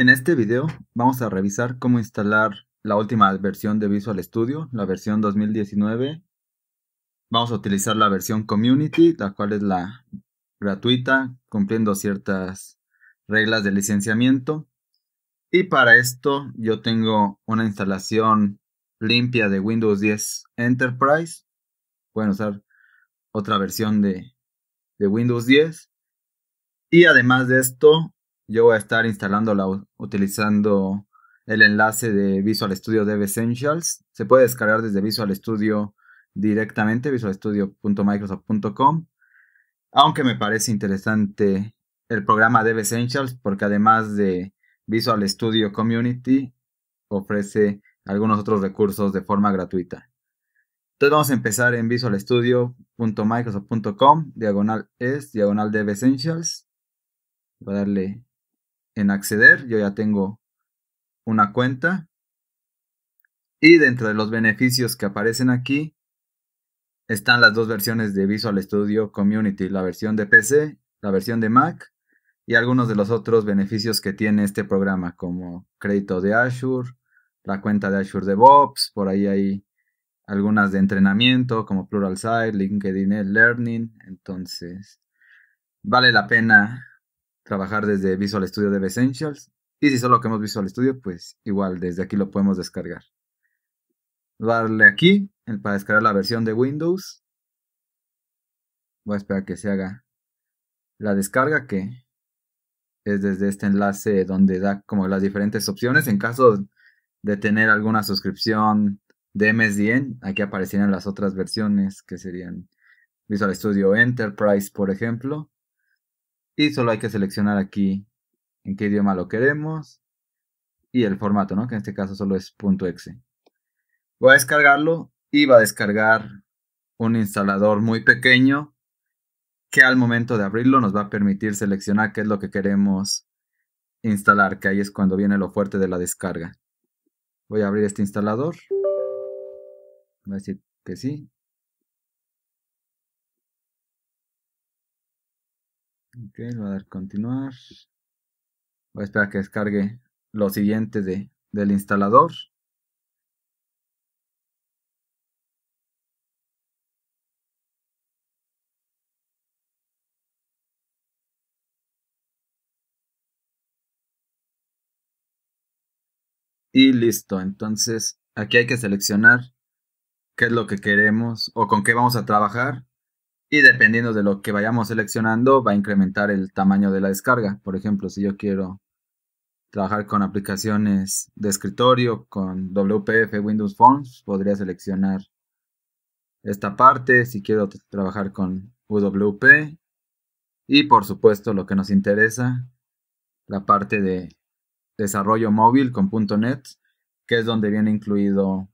En este video vamos a revisar cómo instalar la última versión de Visual Studio, la versión 2019. Vamos a utilizar la versión Community, la cual es la gratuita, cumpliendo ciertas reglas de licenciamiento. Y para esto yo tengo una instalación limpia de Windows 10 Enterprise. Pueden usar otra versión de, de Windows 10. Y además de esto, yo voy a estar instalándola utilizando el enlace de Visual Studio Dev Essentials. Se puede descargar desde Visual Studio directamente, visualstudio.microsoft.com. Aunque me parece interesante el programa Dev Essentials porque además de Visual Studio Community ofrece algunos otros recursos de forma gratuita. Entonces vamos a empezar en visualstudio.microsoft.com, diagonal es, diagonal Dev Essentials. Voy a darle en acceder. Yo ya tengo una cuenta. Y dentro de los beneficios que aparecen aquí están las dos versiones de Visual Studio Community, la versión de PC, la versión de Mac y algunos de los otros beneficios que tiene este programa, como crédito de Azure, la cuenta de Azure DevOps, por ahí hay algunas de entrenamiento como PluralSight, LinkedIn Learning, entonces vale la pena trabajar desde Visual Studio Dev Essentials. Y si solo queremos Visual Studio, pues igual desde aquí lo podemos descargar. Darle aquí para descargar la versión de Windows. Voy a esperar que se haga la descarga que es desde este enlace donde da como las diferentes opciones. En caso de tener alguna suscripción de MSDN, aquí aparecerían las otras versiones que serían Visual Studio Enterprise, por ejemplo. Y solo hay que seleccionar aquí en qué idioma lo queremos y el formato, ¿no? Que en este caso solo es .exe. Voy a descargarlo y va a descargar un instalador muy pequeño que al momento de abrirlo nos va a permitir seleccionar qué es lo que queremos instalar, que ahí es cuando viene lo fuerte de la descarga. Voy a abrir este instalador. Voy a decir que sí. Ok, voy a dar continuar. Voy a esperar que descargue lo siguiente de, del instalador. Y listo, entonces aquí hay que seleccionar qué es lo que queremos o con qué vamos a trabajar y dependiendo de lo que vayamos seleccionando, va a incrementar el tamaño de la descarga. Por ejemplo, si yo quiero trabajar con aplicaciones de escritorio, con WPF Windows Forms, podría seleccionar esta parte. Si quiero trabajar con UWP. Y por supuesto, lo que nos interesa, la parte de desarrollo móvil con .NET, que es donde viene incluido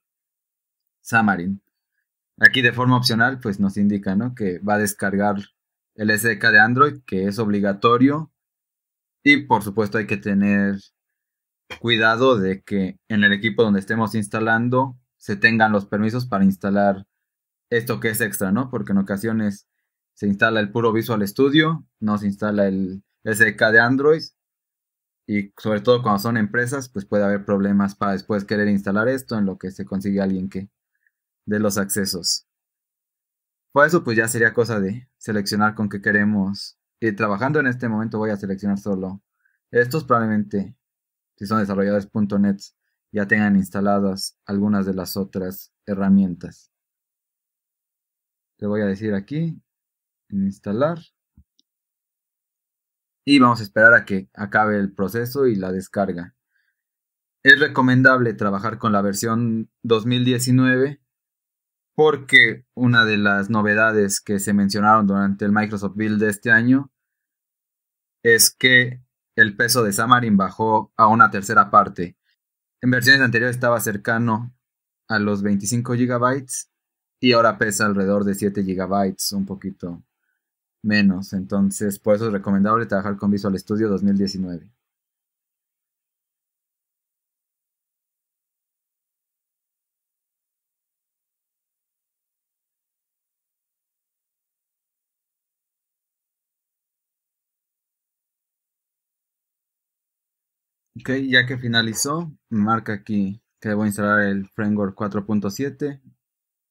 Xamarin. Aquí de forma opcional, pues nos indica, ¿no? Que va a descargar el SDK de Android, que es obligatorio. Y por supuesto hay que tener cuidado de que en el equipo donde estemos instalando se tengan los permisos para instalar esto que es extra, ¿no? Porque en ocasiones se instala el puro Visual Studio, no se instala el SDK de Android y sobre todo cuando son empresas, pues puede haber problemas para después querer instalar esto en lo que se consigue alguien que de los accesos. Por eso, pues ya sería cosa de seleccionar con qué queremos ir trabajando. En este momento voy a seleccionar solo estos. Probablemente, si son desarrolladores.net, ya tengan instaladas algunas de las otras herramientas. Le voy a decir aquí, en instalar. Y vamos a esperar a que acabe el proceso y la descarga. Es recomendable trabajar con la versión 2019 porque una de las novedades que se mencionaron durante el Microsoft Build de este año es que el peso de Xamarin bajó a una tercera parte. En versiones anteriores estaba cercano a los 25 GB y ahora pesa alrededor de 7 GB, un poquito menos. Entonces, por eso es recomendable trabajar con Visual Studio 2019. Ok, ya que finalizó, marca aquí que voy a instalar el framework 4.7.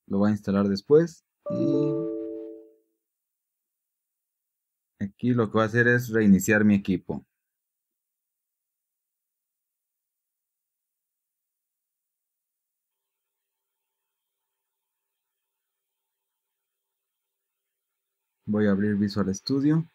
Lo voy a instalar después. Y aquí lo que voy a hacer es reiniciar mi equipo. Voy a abrir Visual Studio.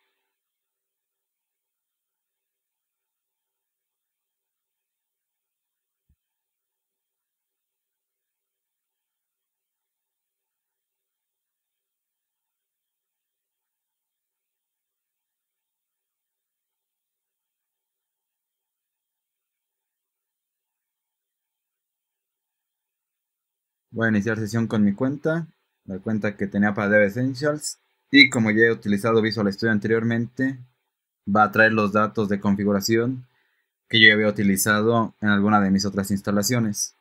Voy a iniciar sesión con mi cuenta, la cuenta que tenía para Dev Essentials. Y como ya he utilizado Visual Studio anteriormente, va a traer los datos de configuración que yo había utilizado en alguna de mis otras instalaciones.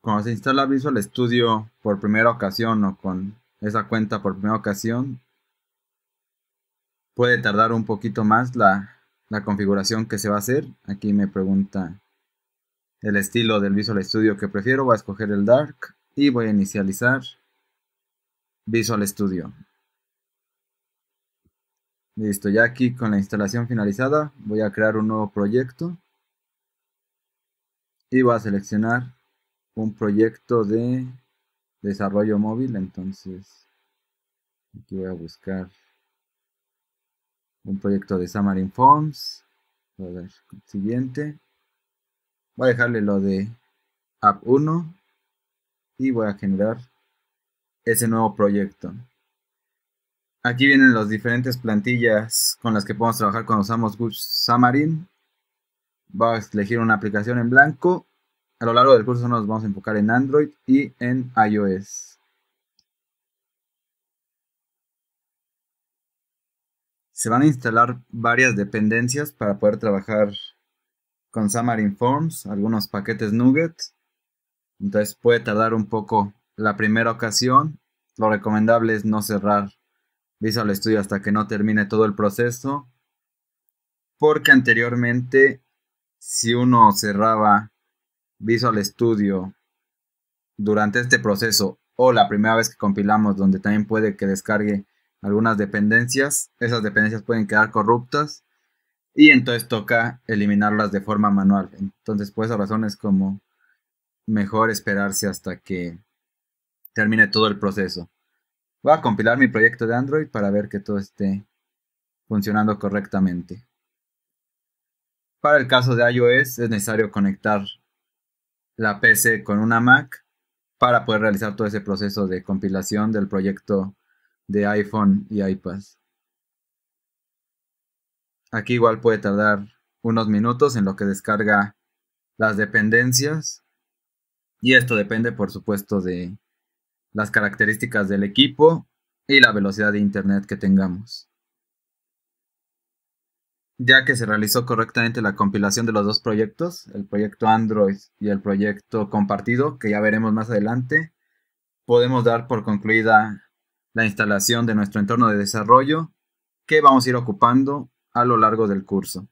Cuando se instala Visual Studio por primera ocasión o con esa cuenta por primera ocasión, puede tardar un poquito más la la configuración que se va a hacer. Aquí me pregunta el estilo del Visual Studio que prefiero. Voy a escoger el Dark y voy a inicializar Visual Studio. Listo, ya aquí con la instalación finalizada voy a crear un nuevo proyecto. Y voy a seleccionar un proyecto de desarrollo móvil. Entonces, aquí voy a buscar un proyecto de Xamarin Forms. A siguiente. Voy a dejarle lo de App 1 y voy a generar ese nuevo proyecto. Aquí vienen las diferentes plantillas con las que podemos trabajar cuando usamos Xamarin. Voy a elegir una aplicación en blanco. A lo largo del curso nos vamos a enfocar en Android y en iOS. se van a instalar varias dependencias para poder trabajar con Xamarin Forms, algunos paquetes Nuget. Entonces puede tardar un poco la primera ocasión. Lo recomendable es no cerrar Visual Studio hasta que no termine todo el proceso. Porque anteriormente, si uno cerraba Visual Studio durante este proceso o la primera vez que compilamos, donde también puede que descargue algunas dependencias. Esas dependencias pueden quedar corruptas y entonces toca eliminarlas de forma manual. Entonces, por esa razón es como mejor esperarse hasta que termine todo el proceso. Voy a compilar mi proyecto de Android para ver que todo esté funcionando correctamente. Para el caso de iOS es necesario conectar la PC con una Mac para poder realizar todo ese proceso de compilación del proyecto de iPhone y iPad. Aquí igual puede tardar unos minutos en lo que descarga las dependencias. Y esto depende, por supuesto, de las características del equipo y la velocidad de Internet que tengamos. Ya que se realizó correctamente la compilación de los dos proyectos, el proyecto Android y el proyecto compartido, que ya veremos más adelante, podemos dar por concluida la instalación de nuestro entorno de desarrollo que vamos a ir ocupando a lo largo del curso.